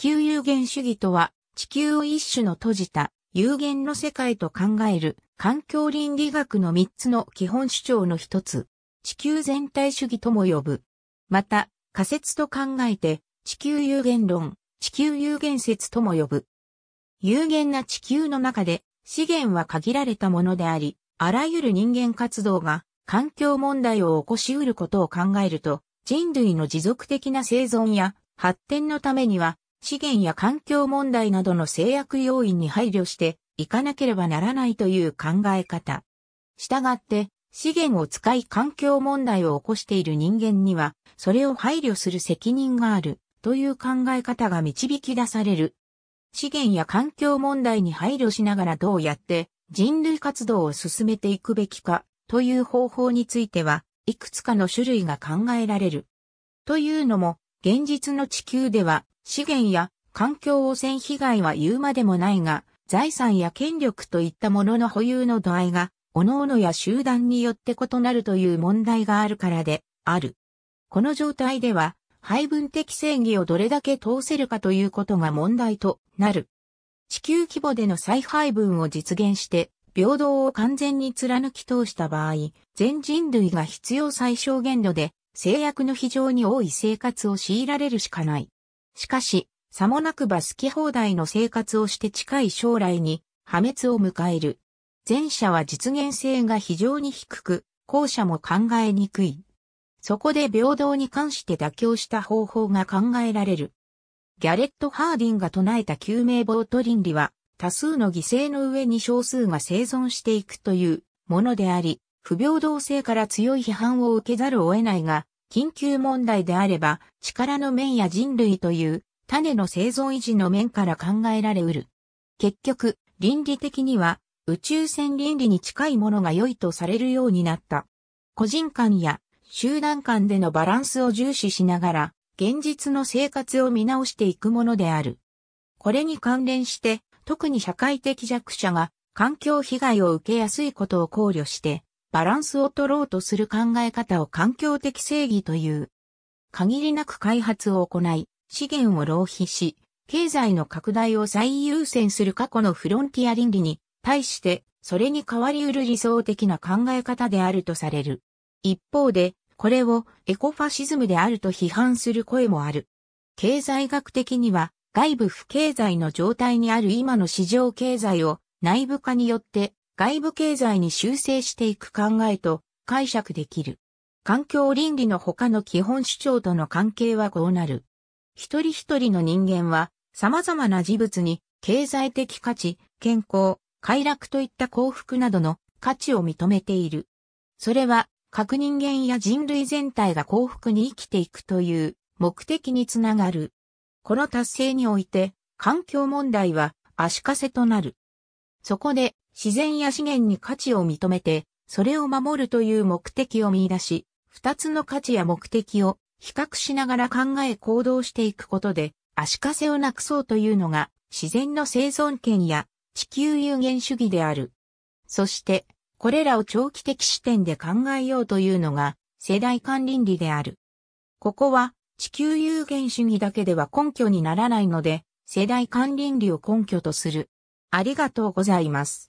球有限主義とは、地球を一種の閉じた有限の世界と考える環境倫理学の3つの基本主張の一つ、地球全体主義とも呼ぶ。また、仮説と考えて、地球有限論、地球有限説とも呼ぶ。有限な地球の中で、資源は限られたものであり、あらゆる人間活動が環境問題を起こし得ることを考えると、人類の持続的な生存や発展のためには資源や環境問題などの制約要因に配慮していかなければならないという考え方。したがって、資源を使い環境問題を起こしている人間には、それを配慮する責任がある、という考え方が導き出される。資源や環境問題に配慮しながらどうやって人類活動を進めていくべきか、という方法については、いくつかの種類が考えられる。というのも、現実の地球では資源や環境汚染被害は言うまでもないが、財産や権力といったものの保有の度合いが、各々や集団によって異なるという問題があるからで、ある。この状態では、配分的正義をどれだけ通せるかということが問題となる。地球規模での再配分を実現して、平等を完全に貫き通した場合、全人類が必要最小限度で、制約の非常に多い生活を強いられるしかない。しかし、さもなくば好き放題の生活をして近い将来に破滅を迎える。前者は実現性が非常に低く、後者も考えにくい。そこで平等に関して妥協した方法が考えられる。ギャレット・ハーディンが唱えた救命ボート倫理は、多数の犠牲の上に少数が生存していくというものであり、不平等性から強い批判を受けざるを得ないが、緊急問題であれば、力の面や人類という、種の生存維持の面から考えられうる。結局、倫理的には、宇宙船倫理に近いものが良いとされるようになった。個人間や集団間でのバランスを重視しながら、現実の生活を見直していくものである。これに関連して、特に社会的弱者が環境被害を受けやすいことを考慮して、バランスを取ろうとする考え方を環境的正義という。限りなく開発を行い、資源を浪費し、経済の拡大を最優先する過去のフロンティア倫理に対して、それに変わり得る理想的な考え方であるとされる。一方で、これをエコファシズムであると批判する声もある。経済学的には、外部不経済の状態にある今の市場経済を内部化によって外部経済に修正していく考えと解釈できる。環境倫理の他の基本主張との関係はこうなる。一人一人の人間は様々な事物に経済的価値、健康、快楽といった幸福などの価値を認めている。それは各人間や人類全体が幸福に生きていくという目的につながる。この達成において環境問題は足かせとなる。そこで自然や資源に価値を認めて、それを守るという目的を見出し、二つの価値や目的を比較しながら考え行動していくことで、足かせをなくそうというのが自然の生存権や地球有限主義である。そして、これらを長期的視点で考えようというのが世代間倫理である。ここは地球有限主義だけでは根拠にならないので、世代間倫理を根拠とする。ありがとうございます。